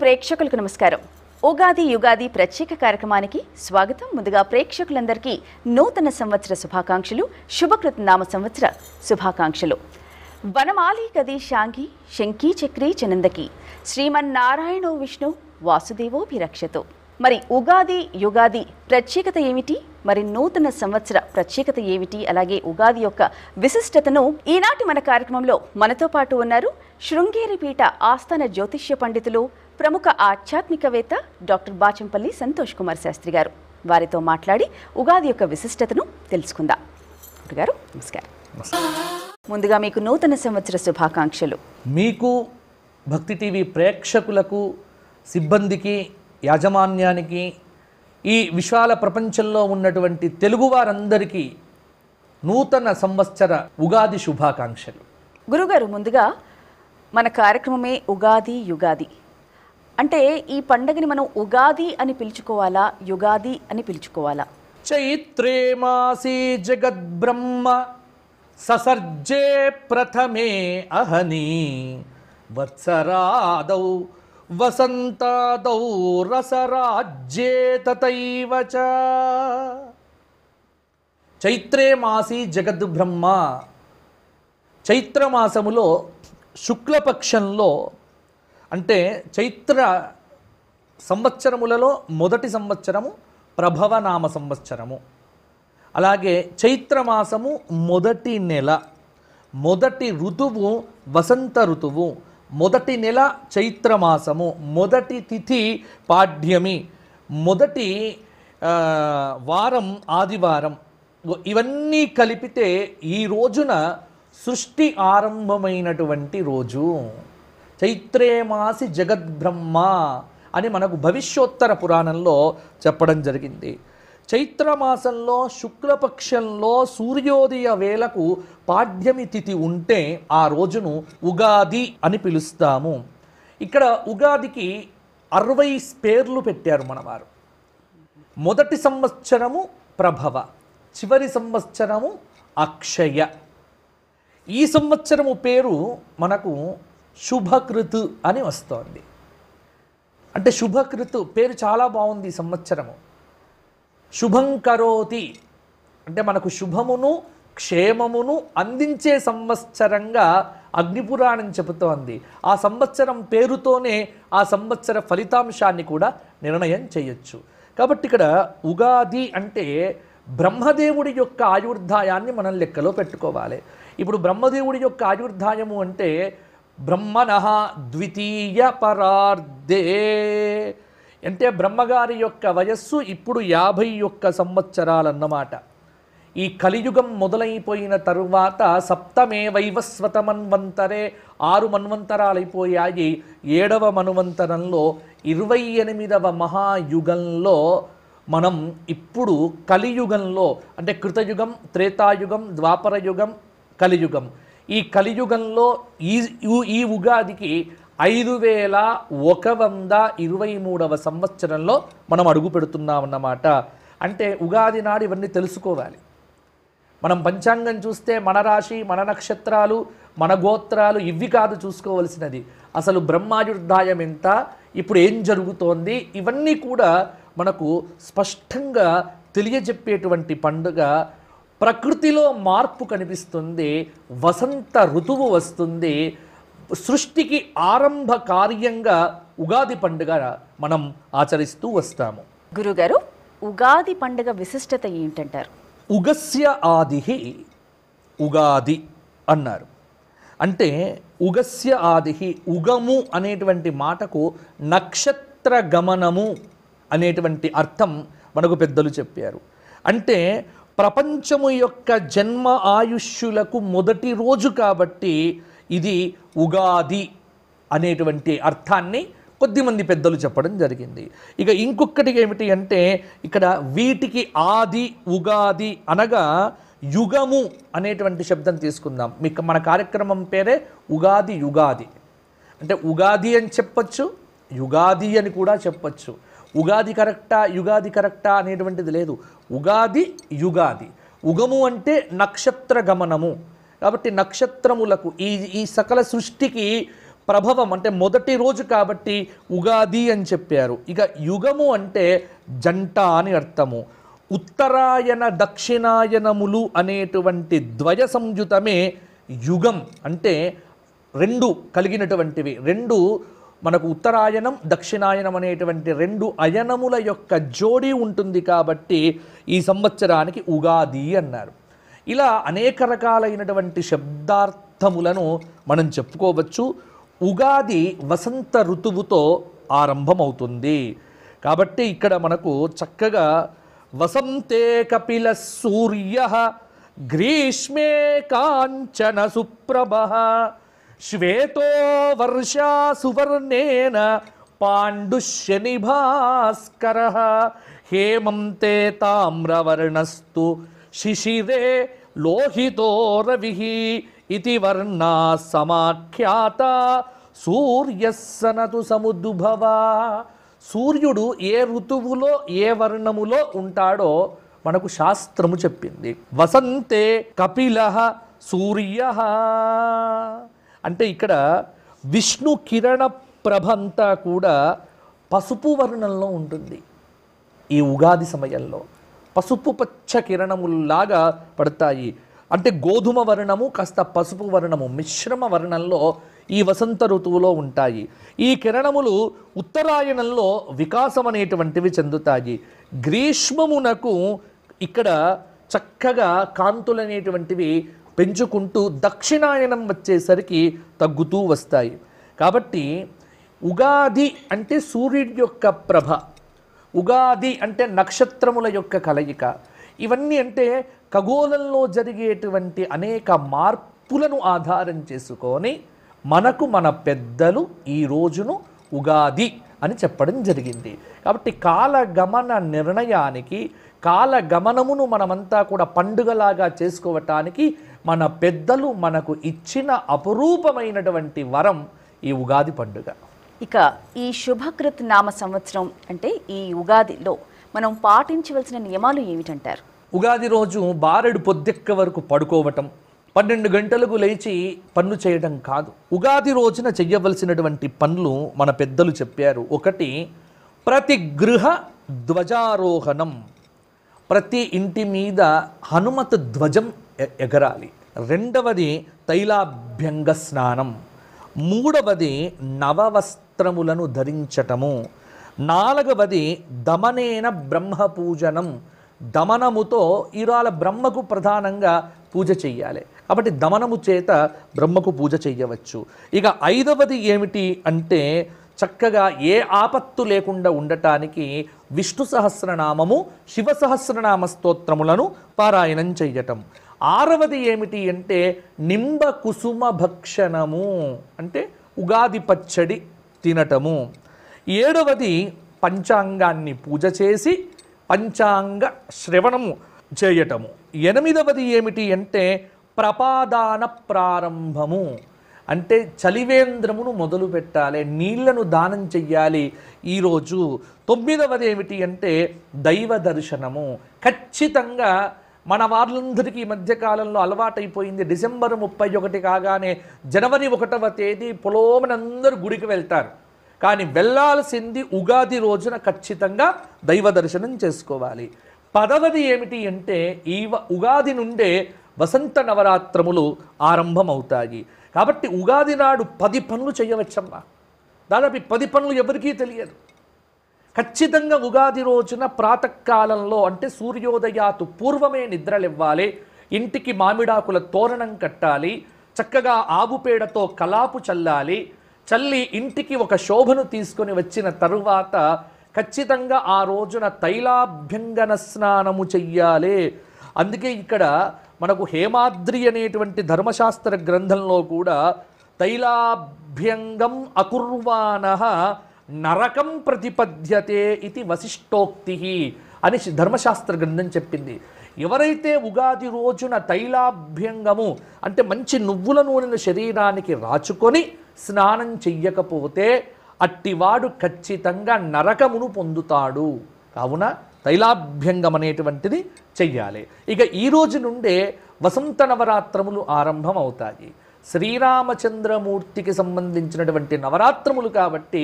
ప్రేక్షకులకు నమస్కారం ఉగాది యుగాది ప్రత్యేక కార్యక్రమానికి స్వాగతం ముందుగా ప్రేక్షకులందరికీ నూతన సంవత్సర శుభాకాంక్షలు శుభకృత నామ సంవత్సర శుభాకాంక్షలు వనమాలి కది శాంగి శంకీ చక్రి చనందకి శ్రీమన్నారాయణో విష్ణు వాసుదేవో విరక్షతో మరి ఉగాది యుగాది ప్రత్యేకత ఏమిటి మరి నూతన సంవత్సర ప్రత్యేకత ఏమిటి అలాగే ఉగాది యొక్క విశిష్టతను ఈనాటి మన కార్యక్రమంలో మనతో పాటు ఉన్నారు శృంగేరిపీఠ ఆస్థాన జ్యోతిష్య పండితులు ప్రముఖ ఆధ్యాత్మికవేత్త డాక్టర్ బాచంపల్లి సంతోష్ కుమార్ శాస్త్రి గారు వారితో మాట్లాడి ఉగాది యొక్క విశిష్టతను తెలుసుకుందాం గారు నమస్కారం ముందుగా మీకు నూతన సంవత్సర శుభాకాంక్షలు మీకు భక్తి టీవీ ప్రేక్షకులకు సిబ్బందికి యాజమాన్యానికి ఈ విశాల ప్రపంచంలో ఉన్నటువంటి తెలుగువారందరికీ నూతన సంవత్సర ఉగాది శుభాకాంక్షలు గురుగారు ముందుగా మన కార్యక్రమమే ఉగాది యుగాది అంటే ఈ పండగని మనం ఉగాది అని పిలుచుకోవాలా యుగాది అని పిలుచుకోవాలా చైత్రే మాసి జగద్బ్రహ్మ ససర్జే ప్రథమే అహని వత్సరాదౌ వసంతాదౌ రసరాజ్యే తతైవ చైత్రే మాసి జగద్బ్రహ్మ చైత్రమాసములో శుక్లపక్షంలో అంటే చైత్ర సంవత్సరములలో మొదటి సంవత్సరము ప్రభవనామ సంవత్సరము అలాగే చైత్రమాసము మొదటి నెల మొదటి ఋతువు వసంత ఋతువు మొదటి నెల చైత్రమాసము మొదటి తిథి పాడ్యమి మొదటి వారం ఆదివారం ఇవన్నీ కలిపితే ఈ రోజున సృష్టి ఆరంభమైనటువంటి రోజు చైత్రేమాసి జగద్బ్రహ్మ అని మనకు భవిష్యోత్తర పురాణంలో చెప్పడం జరిగింది చైత్రమాసంలో శుక్లపక్షంలో సూర్యోదయ వేళకు పాడ్యమి తిథి ఉంటే ఆ రోజును ఉగాది అని పిలుస్తాము ఇక్కడ ఉగాదికి అరవై పేర్లు పెట్టారు మనవారు మొదటి సంవత్సరము ప్రభవ చివరి సంవత్సరము అక్షయ ఈ సంవత్సరము పేరు మనకు శుభకృతు అని వస్తోంది అంటే శుభకృతు పేరు చాలా బాగుంది ఈ సంవత్సరము శుభం కరోతి అంటే మనకు శుభమును క్షేమమును అందించే సంవత్సరంగా అగ్నిపురాణం చెబుతోంది ఆ సంవత్సరం పేరుతోనే ఆ సంవత్సర ఫలితాంశాన్ని కూడా నిర్ణయం చేయొచ్చు కాబట్టి ఇక్కడ ఉగాది అంటే బ్రహ్మదేవుడి యొక్క ఆయుర్ధాయాన్ని మనం లెక్కలో పెట్టుకోవాలి ఇప్పుడు బ్రహ్మదేవుడి యొక్క ఆయుర్ధాయము అంటే బ్రహ్మణ ద్వితీయ పరార్ధే అంటే బ్రహ్మగారి యొక్క వయస్సు ఇప్పుడు యాభై ఒక్క సంవత్సరాలన్నమాట ఈ కలియుగం మొదలైపోయిన తరువాత సప్తమే వైవస్వత మన్వంతరే ఆరు మన్వంతరాలైపోయాయి ఏడవ మన్వంతరంలో ఇరవై ఎనిమిదవ మహాయుగంలో మనం ఇప్పుడు కలియుగంలో అంటే కృతయుగం త్రేతాయుగం ద్వాపరయుగం కలియుగం ఈ కలియుగంలో ఈ ఈ ఉగాదికి ఐదు వేల ఒక వంద ఇరవై మూడవ సంవత్సరంలో మనం అడుగు పెడుతున్నామన్నమాట అంటే ఉగాది నాడు ఇవన్నీ తెలుసుకోవాలి మనం పంచాంగం చూస్తే మన రాశి మన నక్షత్రాలు మన గోత్రాలు ఇవి కాదు చూసుకోవలసినది అసలు బ్రహ్మాయుర్ధాయం ఎంత ఇప్పుడు ఏం జరుగుతోంది ఇవన్నీ కూడా మనకు స్పష్టంగా తెలియజెప్పేటువంటి పండుగ ప్రకృతిలో మార్పు కనిపిస్తుంది వసంత ఋతువు వస్తుంది సృష్టికి ఆరంభ కార్యంగా ఉగాది పండుగ మనం ఆచరిస్తూ వస్తాము గురుగారు ఉగాది పండుగ విశిష్టత ఏంటంటారు ఉగస్య ఆది ఉగాది అన్నారు అంటే ఉగస్య ఆది ఉగము అనేటువంటి మాటకు నక్షత్ర గమనము అనేటువంటి అర్థం మనకు పెద్దలు చెప్పారు అంటే ప్రపంచము యొక్క జన్మ ఆయుష్యులకు మొదటి రోజు కాబట్టి ఇది ఉగాది అనేటువంటి అర్థాన్ని కొద్దిమంది పెద్దలు చెప్పడం జరిగింది ఇక ఇంకొకటి ఏమిటి అంటే ఇక్కడ వీటికి ఆది ఉగాది అనగా యుగము అనేటువంటి శబ్దం తీసుకుందాం మీకు మన కార్యక్రమం పేరే ఉగాది యుగాది అంటే ఉగాది అని చెప్పచ్చు యుగాది అని కూడా చెప్పచ్చు ఉగాది కరెక్టా యుగాది కరెక్టా అనేటువంటిది లేదు ఉగాది యుగాది ఉగము అంటే నక్షత్ర గమనము కాబట్టి నక్షత్రములకు ఈ ఈ సకల సృష్టికి ప్రభవం అంటే మొదటి రోజు కాబట్టి ఉగాది అని చెప్పారు ఇక యుగము అంటే జంట అని అర్థము ఉత్తరాయణ దక్షిణాయనములు అనేటువంటి ద్వయ సంయుతమే యుగం అంటే రెండు కలిగినటువంటివి రెండు మనకు ఉత్తరాయణం దక్షిణాయనం అనేటువంటి రెండు అయనముల యొక్క జోడీ ఉంటుంది కాబట్టి ఈ సంవత్సరానికి ఉగాది అన్నారు ఇలా అనేక రకాలైనటువంటి శబ్దార్థములను మనం చెప్పుకోవచ్చు ఉగాది వసంత ఋతువుతో ఆరంభమవుతుంది కాబట్టి ఇక్కడ మనకు చక్కగా వసంతే కపిల సూర్య గ్రీష్మే కాంచన సుప్రభ శ్వేతో వర్షా సువర్ణేన పాండుశని భాస్కర హేమంతే తామ్రవర్ణస్తు శిశిరే లోహితో రవి ఇది వర్ణ సమాఖ్యాత సూర్యస్సనతు సముద్భవ సూర్యుడు ఏ ఋతువులో ఏ వర్ణములో ఉంటాడో మనకు శాస్త్రము చెప్పింది వసంతే కపిల సూర్య అంటే ఇక్కడ విష్ణు కిరణ ప్రభంతా కూడా పసుపు వర్ణంలో ఉంటుంది ఈ ఉగాది సమయంలో పసుపు పచ్చ కిరణములాగా పడతాయి అంటే గోధుమ వర్ణము కాస్త పసుపు వర్ణము మిశ్రమ వర్ణంలో ఈ వసంత ఋతువులో ఉంటాయి ఈ కిరణములు ఉత్తరాయణంలో వికాసం అనేటువంటివి చెందుతాయి గ్రీష్మమునకు ఇక్కడ చక్కగా కాంతులు అనేటువంటివి పెంచుకుంటూ దక్షిణాయనం వచ్చేసరికి తగ్గుతూ వస్తాయి కాబట్టి ఉగాది అంటే సూర్యుడి యొక్క ప్రభ ఉగాది అంటే నక్షత్రముల యొక్క కలయిక ఇవన్నీ అంటే ఖగోళంలో జరిగేటువంటి అనేక మార్పులను ఆధారం చేసుకొని మనకు మన పెద్దలు ఈ రోజును ఉగాది అని చెప్పడం జరిగింది కాబట్టి కాలగమన నిర్ణయానికి కాలగమనమును మనమంతా కూడా పండుగలాగా చేసుకోవటానికి మన పెద్దలు మనకు ఇచ్చిన అపురూపమైనటువంటి వరం ఈ ఉగాది పండుగ ఇక ఈ శుభకృత్ నామ సంవత్సరం అంటే ఈ ఉగాదిలో మనం పాటించవలసిన నియమాలు ఏమిటంటారు ఉగాది రోజు బారెడు పొద్దెక్క వరకు పడుకోవటం పన్నెండు గంటలకు లేచి పనులు చేయడం కాదు ఉగాది రోజున చెయ్యవలసినటువంటి పనులు మన పెద్దలు చెప్పారు ఒకటి ప్రతి గృహ ధ్వజారోహణం ప్రతి ఇంటి మీద హనుమత ధ్వజం ఎగరాలి రెండవది తైలాభ్యంగ స్నానం మూడవది నవవస్త్ర వస్త్రములను ధరించటము నాలుగవది దమనేన బ్రహ్మ పూజనం దమనముతో ఈరాల బ్రహ్మకు ప్రధానంగా పూజ చెయ్యాలి కాబట్టి దమనము చేత బ్రహ్మకు పూజ చెయ్యవచ్చు ఇక ఐదవది ఏమిటి అంటే చక్కగా ఏ ఆపత్తు లేకుండా ఉండటానికి విష్ణు సహస్రనామము శివ సహస్రనామ స్తోత్రములను పారాయణం చెయ్యటం ఆరవది ఏమిటి అంటే నింబ కుసుమ భక్షణము అంటే ఉగాది పచ్చడి తినటము ఏడవది పంచాంగాన్ని పూజ చేసి పంచాంగ శ్రవణము చేయటము ఎనిమిదవది ఏమిటి అంటే ప్రపాదాన ప్రారంభము అంటే చలివేంద్రమును మొదలు పెట్టాలి నీళ్లను దానం చెయ్యాలి ఈరోజు తొమ్మిదవది ఏమిటి అంటే దైవ దర్శనము ఖచ్చితంగా మన వాళ్ళందరికీ ఈ మధ్యకాలంలో అలవాటైపోయింది డిసెంబర్ ముప్పై ఒకటి కాగానే జనవరి ఒకటవ తేదీ పొలోమనందరూ గుడికి వెళ్తారు కానీ వెళ్లాల్సింది ఉగాది రోజున ఖచ్చితంగా దైవ దర్శనం చేసుకోవాలి పదవది ఏమిటి అంటే ఈ ఉగాది నుండే వసంత నవరాత్రములు ఆరంభమవుతాయి కాబట్టి ఉగాది నాడు పది పనులు చేయవచ్చమ్మా దాదాపు పది పనులు ఎవరికీ తెలియదు ఖచ్చితంగా ఉగాది రోజున ప్రాతకాలంలో అంటే సూర్యోదయాతు పూర్వమే నిద్రలివ్వాలి ఇంటికి మామిడాకుల తోరణం కట్టాలి చక్కగా ఆవుపేడతో కలాపు చల్లాలి చల్లి ఇంటికి ఒక శోభను తీసుకొని వచ్చిన తరువాత ఖచ్చితంగా ఆ రోజున తైలాభ్యంగన స్నానము చెయ్యాలి అందుకే ఇక్కడ మనకు హేమాద్రి అనేటువంటి ధర్మశాస్త్ర గ్రంథంలో కూడా తైలాభ్యంగం అకుర్వాణ నరకం ప్రతిపద్యతే ఇది వశిష్టోక్తి అని ధర్మశాస్త్ర గ్రంథం చెప్పింది ఎవరైతే ఉగాది రోజున తైలాభ్యంగము అంటే మంచి నువ్వుల నూనెను శరీరానికి రాచుకొని స్నానం చెయ్యకపోతే అట్టివాడు ఖచ్చితంగా నరకమును పొందుతాడు కావున తైలాభ్యంగం అనేటువంటిది చెయ్యాలి ఇక ఈ రోజు నుండే వసంత నవరాత్రములు ఆరంభం అవుతాయి శ్రీరామచంద్రమూర్తికి సంబంధించినటువంటి నవరాత్రములు కాబట్టి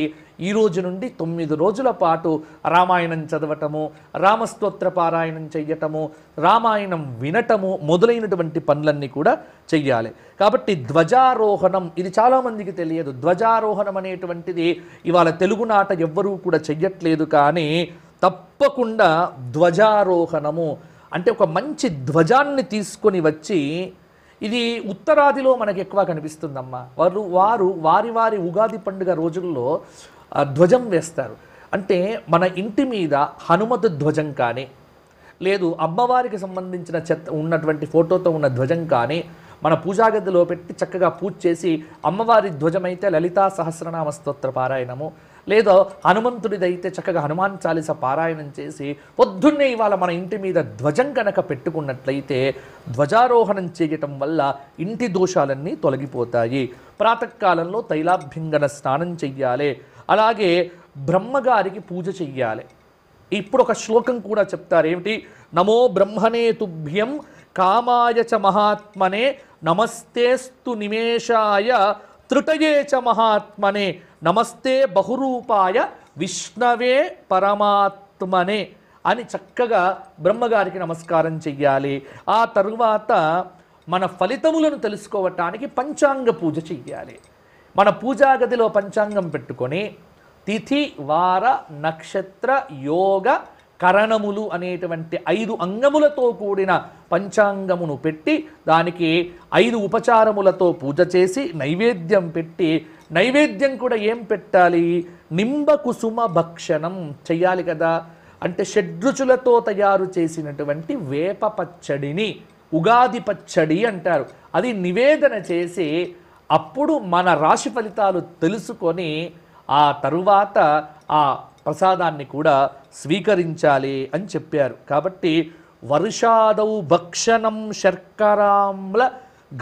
ఈ రోజు నుండి తొమ్మిది రోజుల పాటు రామాయణం చదవటము రామస్తోత్ర పారాయణం చెయ్యటము రామాయణం వినటము మొదలైనటువంటి పనులన్నీ కూడా చెయ్యాలి కాబట్టి ధ్వజారోహణం ఇది చాలామందికి తెలియదు ధ్వజారోహణం అనేటువంటిది ఇవాళ తెలుగునాట ఎవ్వరూ కూడా చెయ్యట్లేదు కానీ తప్పకుండా ధ్వజారోహణము అంటే ఒక మంచి ధ్వజాన్ని తీసుకొని వచ్చి ఇది ఉత్తరాదిలో మనకు ఎక్కువ కనిపిస్తుందమ్మా వారు వారు వారి వారి ఉగాది పండుగ రోజుల్లో ధ్వజం వేస్తారు అంటే మన ఇంటి మీద హనుమత ధ్వజం కానీ లేదు అమ్మవారికి సంబంధించిన చెత్త ఉన్నటువంటి ఫోటోతో ఉన్న ధ్వజం కానీ మన పూజాగదిలో పెట్టి చక్కగా పూజ చేసి అమ్మవారి ధ్వజమైతే లలితా సహస్రనామ స్తోత్ర పారాయణము లేదో హనుమంతుడిదైతే చక్కగా హనుమాన్ చాలీస పారాయణం చేసి పొద్దున్నే ఇవాళ మన ఇంటి మీద ధ్వజం కనుక పెట్టుకున్నట్లయితే ధ్వజారోహణం చేయటం వల్ల ఇంటి దోషాలన్నీ తొలగిపోతాయి ప్రాతకాలంలో తైలాభ్యంగన స్నానం చెయ్యాలి అలాగే బ్రహ్మగారికి పూజ చెయ్యాలి ఇప్పుడు ఒక శ్లోకం కూడా చెప్తారు ఏమిటి నమో బ్రహ్మణే తుభ్యం కామాయ చ మహాత్మనే నమస్తేస్తు నిమేషాయ త్రుటయేచ మహాత్మనే నమస్తే బహురూపాయ విష్ణవే పరమాత్మనే అని చక్కగా బ్రహ్మగారికి నమస్కారం చెయ్యాలి ఆ తరువాత మన ఫలితములను తెలుసుకోవటానికి పంచాంగ పూజ చెయ్యాలి మన పూజాగదిలో పంచాంగం పెట్టుకొని తిథి వార నక్షత్ర యోగ కరణములు అనేటువంటి ఐదు అంగములతో కూడిన పంచాంగమును పెట్టి దానికి ఐదు ఉపచారములతో పూజ చేసి నైవేద్యం పెట్టి నైవేద్యం కూడా ఏం పెట్టాలి నింబ కుసుమ భక్షణం చెయ్యాలి కదా అంటే షడ్రుచులతో తయారు చేసినటువంటి వేప పచ్చడిని ఉగాది పచ్చడి అంటారు అది నివేదన చేసి అప్పుడు మన రాశి ఫలితాలు తెలుసుకొని ఆ తరువాత ఆ ప్రసాదాన్ని కూడా స్వీకరించాలి అని చెప్పారు కాబట్టి వర్షాదౌ భక్షణం శర్కరాంల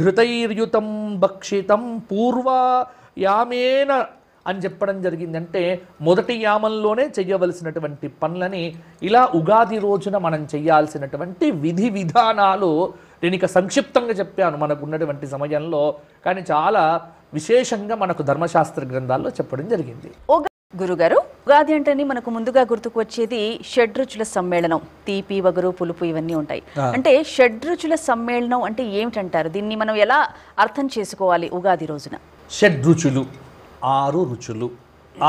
ఘృతైర్యుతం భక్షితం పూర్వ యామేన అని చెప్పడం జరిగిందంటే మొదటి యామంలోనే చేయవలసినటువంటి పనులని ఇలా ఉగాది రోజున మనం చేయాల్సినటువంటి విధి విధానాలు నేను ఇక సంక్షిప్తంగా చెప్పాను మనకున్నటువంటి సమయంలో కానీ చాలా విశేషంగా మనకు ధర్మశాస్త్ర గ్రంథాల్లో చెప్పడం జరిగింది గురుగారు ఉగాది అంటేనే మనకు ముందుగా గుర్తుకు వచ్చేది షడ్రుచుల సమ్మేళనం తీపి వగరు పులుపు ఇవన్నీ ఉంటాయి అంటే షడ్రుచుల సమ్మేళనం అంటే ఏమిటంటారు దీన్ని మనం ఎలా అర్థం చేసుకోవాలి ఉగాది రోజున షడ్రుచులు ఆరు రుచులు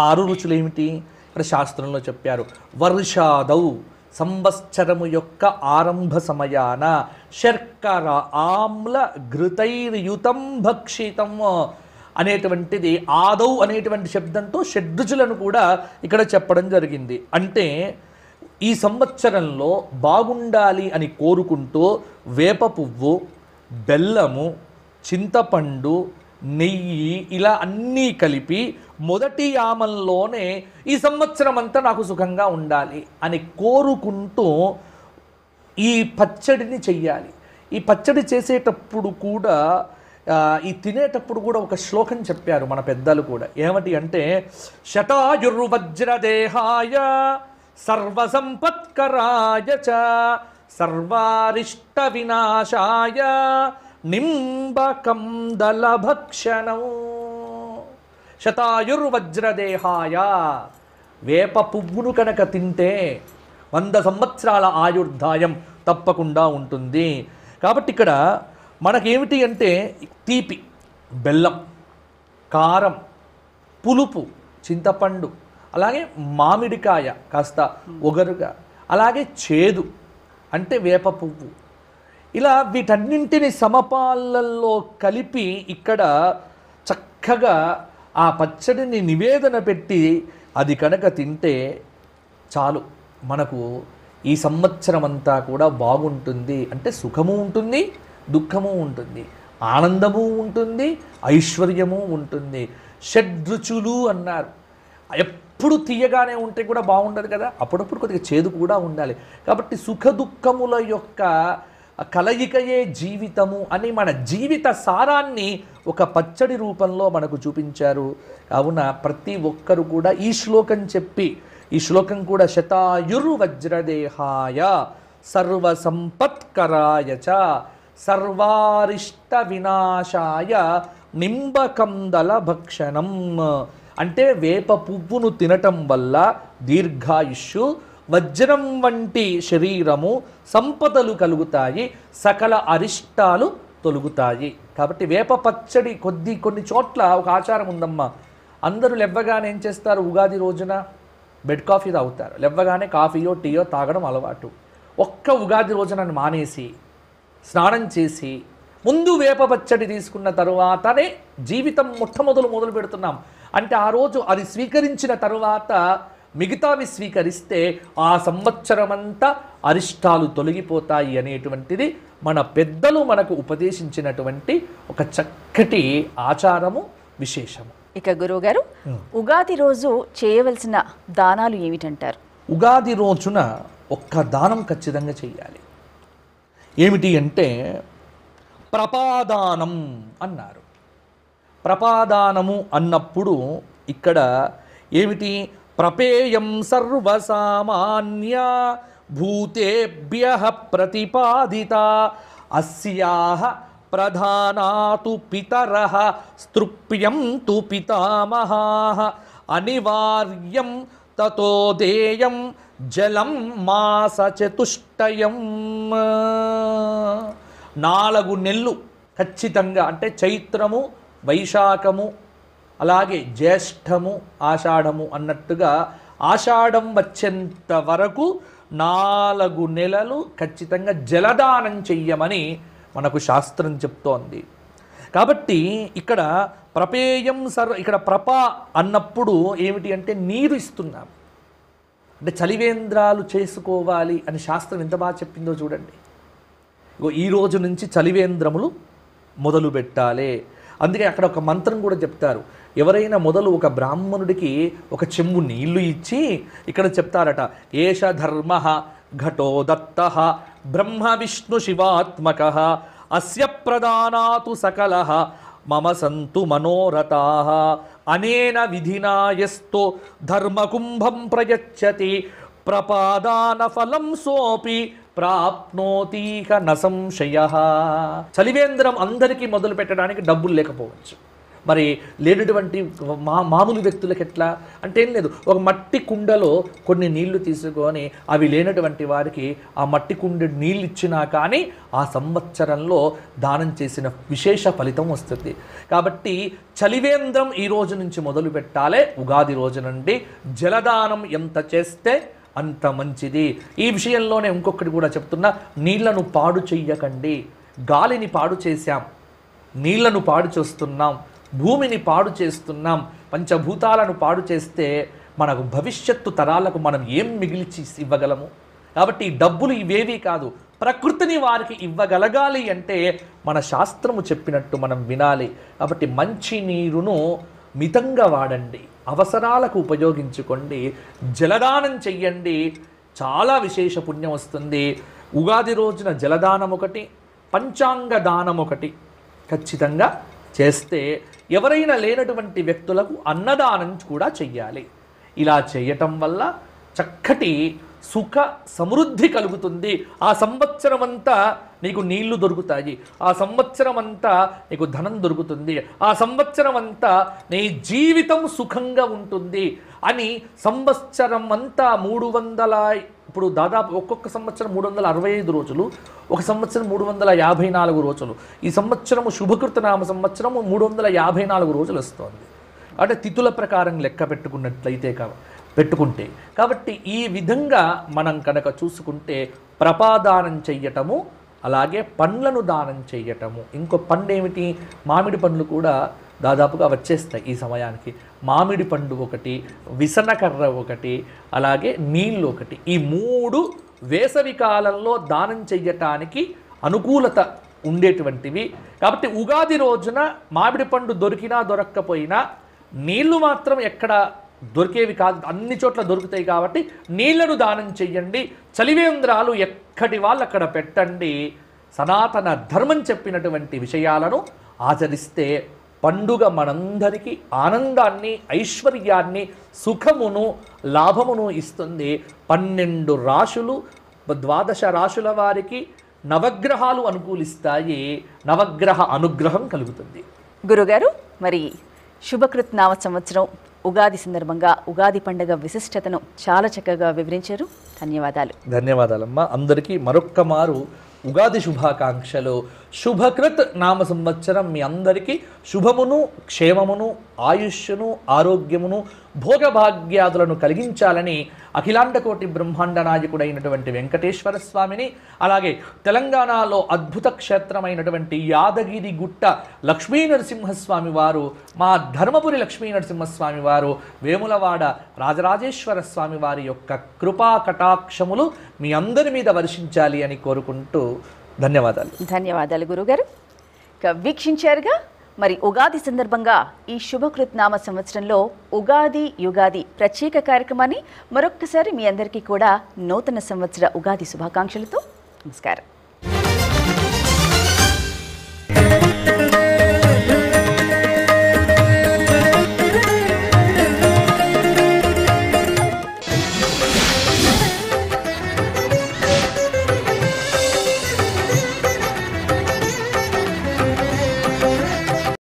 ఆరు రుచులు ఏమిటి శాస్త్రంలో చెప్పారు వర్షాదౌ సంవత్సరము యొక్క ఆరంభ సమయాన శర్కర ఆమ్ల ఘృతైర్యుతం భక్షితం అనేటువంటిది ఆదౌ అనేటువంటి శబ్దంతో షడ్రుచులను కూడా ఇక్కడ చెప్పడం జరిగింది అంటే ఈ సంవత్సరంలో బాగుండాలి అని కోరుకుంటూ వేప పువ్వు బెల్లము చింతపండు నెయ్యి ఇలా అన్నీ కలిపి మొదటి యామంలోనే ఈ సంవత్సరం అంతా నాకు సుఖంగా ఉండాలి అని కోరుకుంటూ ఈ పచ్చడిని చెయ్యాలి ఈ పచ్చడి చేసేటప్పుడు కూడా ఈ తినేటప్పుడు కూడా ఒక శ్లోకం చెప్పారు మన పెద్దలు కూడా ఏమిటి అంటే శతాయుర్వజ్రదేహాయ సర్వసంపత్కరాయ చ సర్వారిష్ట వినాశాయ నింబకం దళభక్షణం శతాయుర్వజ్రదేహాయ వేప పువ్వును కనుక తింటే వంద సంవత్సరాల ఆయుర్దాయం తప్పకుండా ఉంటుంది కాబట్టి ఇక్కడ మనకేమిటి అంటే తీపి బెల్లం కారం పులుపు చింతపండు అలాగే మామిడికాయ కాస్త ఒగరుగా అలాగే చేదు అంటే వేప పువ్వు ఇలా వీటన్నింటిని సమపాలల్లో కలిపి ఇక్కడ చక్కగా ఆ పచ్చడిని నివేదన పెట్టి అది కనుక తింటే చాలు మనకు ఈ సంవత్సరం అంతా కూడా బాగుంటుంది అంటే సుఖము ఉంటుంది దుఃఖము ఉంటుంది ఆనందము ఉంటుంది ఐశ్వర్యము ఉంటుంది షడ్రుచులు అన్నారు ఎప్పుడు తీయగానే ఉంటే కూడా బాగుండదు కదా అప్పుడప్పుడు కొద్దిగా చేదు కూడా ఉండాలి కాబట్టి సుఖ దుఃఖముల యొక్క కలయికయే జీవితము అని మన జీవిత సారాన్ని ఒక పచ్చడి రూపంలో మనకు చూపించారు కావున ప్రతి ఒక్కరు కూడా ఈ శ్లోకం చెప్పి ఈ శ్లోకం కూడా శతాయుర్వజ్రదేహాయ సర్వసంపత్కరాయచ సర్వారిష్ట వినాశాయ నింబకందల భక్షణం అంటే వేప పువ్వును తినటం వల్ల దీర్ఘాయుష్యు వజ్రం వంటి శరీరము సంపదలు కలుగుతాయి సకల అరిష్టాలు తొలుగుతాయి కాబట్టి వేప పచ్చడి కొద్ది కొన్ని చోట్ల ఒక ఆచారం ఉందమ్మా అందరూ లెవ్వగానే ఏం చేస్తారు ఉగాది రోజున బెడ్ కాఫీ తాగుతారు లెవ్వగానే కాఫీయో టీయో తాగడం అలవాటు ఒక్క ఉగాది రోజున మానేసి స్నానం చేసి ముందు వేప పచ్చడి తీసుకున్న తరువాతనే జీవితం మొట్టమొదలు మొదలు పెడుతున్నాం అంటే ఆ రోజు అది స్వీకరించిన తరువాత మిగతావి స్వీకరిస్తే ఆ సంవత్సరమంతా అరిష్టాలు తొలగిపోతాయి అనేటువంటిది మన పెద్దలు మనకు ఉపదేశించినటువంటి ఒక చక్కటి ఆచారము విశేషము ఇక గురువు గారు ఉగాది రోజు చేయవలసిన దానాలు ఏమిటంటారు ఉగాది రోజున ఒక్క దానం ఖచ్చితంగా చేయాలి ఏమిటి అంటే ప్రపాదానం అన్నారు ప్రపాదానము అన్నప్పుడు ఇక్కడ ఏమిటి ప్రపేయం సర్వసామాన్య భూతేభ్య ప్రతిపాదిత అస్యా ప్రధానాతు పితర స్తృప్యం తు పితామహా అనివార్యం తతో దేయం జలం మాస చతుష్టయం నాలుగు నెల్లు ఖచ్చితంగా అంటే చైత్రము వైశాఖము అలాగే జ్యేష్ఠము ఆషాఢము అన్నట్టుగా ఆషాఢం వచ్చేంత వరకు నాలుగు నెలలు ఖచ్చితంగా జలదానం చెయ్యమని మనకు శాస్త్రం చెప్తోంది కాబట్టి ఇక్కడ ప్రపేయం సర్వ ఇక్కడ ప్రప అన్నప్పుడు ఏమిటి అంటే నీరు ఇస్తున్నాం అంటే చలివేంద్రాలు చేసుకోవాలి అని శాస్త్రం ఎంత బాగా చెప్పిందో చూడండి ఈ రోజు నుంచి చలివేంద్రములు మొదలు పెట్టాలి అందుకే అక్కడ ఒక మంత్రం కూడా చెప్తారు ఎవరైనా మొదలు ఒక బ్రాహ్మణుడికి ఒక చెంబు నీళ్లు ఇచ్చి ఇక్కడ చెప్తారట ఏష ధర్మ ఘటో దత్త బ్రహ్మ విష్ణు శివాత్మక అస్య ప్రధానాతు సకల మమ సంతు మనోరథ అనేన విధినాయస్తు ధర్మకుంభం ప్రయచ్చతి ప్రపాదాన ఫలం సోపి ప్రాప్నోతీక నసంశయ చలివేంద్రం అందరికీ మొదలు పెట్టడానికి డబ్బులు లేకపోవచ్చు మరి లేనటువంటి మా మామూలు వ్యక్తులకు ఎట్లా అంటే ఏం లేదు ఒక మట్టి కుండలో కొన్ని నీళ్లు తీసుకొని అవి లేనటువంటి వారికి ఆ మట్టి కుండ నీళ్ళు ఇచ్చినా కానీ ఆ సంవత్సరంలో దానం చేసిన విశేష ఫలితం వస్తుంది కాబట్టి చలివేంద్రం ఈ రోజు నుంచి మొదలు పెట్టాలే ఉగాది రోజు నుండి జలదానం ఎంత చేస్తే అంత మంచిది ఈ విషయంలోనే ఇంకొకటి కూడా చెప్తున్నా నీళ్లను పాడు చెయ్యకండి గాలిని పాడు చేశాం నీళ్లను పాడు చేస్తున్నాం భూమిని పాడు చేస్తున్నాం పంచభూతాలను పాడు చేస్తే మనకు భవిష్యత్తు తరాలకు మనం ఏం మిగిల్చి ఇవ్వగలము కాబట్టి డబ్బులు ఇవేవీ కాదు ప్రకృతిని వారికి ఇవ్వగలగాలి అంటే మన శాస్త్రము చెప్పినట్టు మనం వినాలి కాబట్టి మంచి నీరును మితంగా వాడండి అవసరాలకు ఉపయోగించుకోండి జలదానం చెయ్యండి చాలా విశేష పుణ్యం వస్తుంది ఉగాది రోజున జలదానం ఒకటి పంచాంగ దానం ఒకటి ఖచ్చితంగా చేస్తే ఎవరైనా లేనటువంటి వ్యక్తులకు అన్నదానం కూడా చెయ్యాలి ఇలా చేయటం వల్ల చక్కటి సుఖ సమృద్ధి కలుగుతుంది ఆ సంవత్సరం అంతా నీకు నీళ్లు దొరుకుతాయి ఆ సంవత్సరం అంతా నీకు ధనం దొరుకుతుంది ఆ సంవత్సరం అంతా నీ జీవితం సుఖంగా ఉంటుంది అని సంవత్సరం అంతా మూడు వందల ఇప్పుడు దాదాపు ఒక్కొక్క సంవత్సరం మూడు వందల అరవై ఐదు రోజులు ఒక సంవత్సరం మూడు వందల యాభై నాలుగు రోజులు ఈ సంవత్సరము శుభకృతనామ సంవత్సరం మూడు వందల యాభై నాలుగు రోజులు వస్తుంది అంటే తిథుల ప్రకారం లెక్క పెట్టుకున్నట్లయితే పెట్టుకుంటే కాబట్టి ఈ విధంగా మనం కనుక చూసుకుంటే ప్రపాదానం చెయ్యటము అలాగే పండ్లను దానం చేయటము ఇంకో పండు ఏమిటి మామిడి కూడా దాదాపుగా వచ్చేస్తాయి ఈ సమయానికి మామిడి పండు ఒకటి విసనకర్ర ఒకటి అలాగే నీళ్ళు ఒకటి ఈ మూడు వేసవి కాలంలో దానం చెయ్యటానికి అనుకూలత ఉండేటువంటివి కాబట్టి ఉగాది రోజున మామిడి పండు దొరికినా దొరక్కపోయినా నీళ్లు మాత్రం ఎక్కడ దొరికేవి కాదు అన్ని చోట్ల దొరుకుతాయి కాబట్టి నీళ్లను దానం చెయ్యండి చలివేంద్రాలు ఎక్కడి వాళ్ళు అక్కడ పెట్టండి సనాతన ధర్మం చెప్పినటువంటి విషయాలను ఆచరిస్తే పండుగ మనందరికీ ఆనందాన్ని ఐశ్వర్యాన్ని సుఖమును లాభమును ఇస్తుంది పన్నెండు రాశులు ద్వాదశ రాశుల వారికి నవగ్రహాలు అనుకూలిస్తాయి నవగ్రహ అనుగ్రహం కలుగుతుంది గురుగారు మరి శుభకృత్ నామ సంవత్సరం ఉగాది సందర్భంగా ఉగాది పండుగ విశిష్టతను చాలా చక్కగా వివరించారు ధన్యవాదాలు ధన్యవాదాలమ్మా అందరికీ మరొక్క మారు ఉగాది శుభాకాంక్షలు శుభకృత్ నామ సంవత్సరం మీ అందరికీ శుభమును క్షేమమును ఆయుష్యును ఆరోగ్యమును భోగభాగ్యాదులను కలిగించాలని అఖిలాండకోటి బ్రహ్మాండ నాయకుడైనటువంటి వెంకటేశ్వర స్వామిని అలాగే తెలంగాణలో అద్భుత క్షేత్రమైనటువంటి యాదగిరి గుట్ట లక్ష్మీనరసింహస్వామి వారు మా ధర్మపురి లక్ష్మీనరసింహస్వామి వారు వేములవాడ రాజరాజేశ్వర స్వామి వారి యొక్క కృపా కటాక్షములు మీ అందరి మీద వర్షించాలి అని కోరుకుంటూ ధన్యవాదాలు ధన్యవాదాలు గురుగారు వీక్షించారుగా మరి ఉగాది సందర్భంగా ఈ శుభకృత్నామ సంవత్సరంలో ఉగాది యుగాది ప్రత్యేక కార్యక్రమాన్ని మరొక్కసారి మీ అందరికీ కూడా నూతన సంవత్సర ఉగాది శుభాకాంక్షలతో నమస్కారం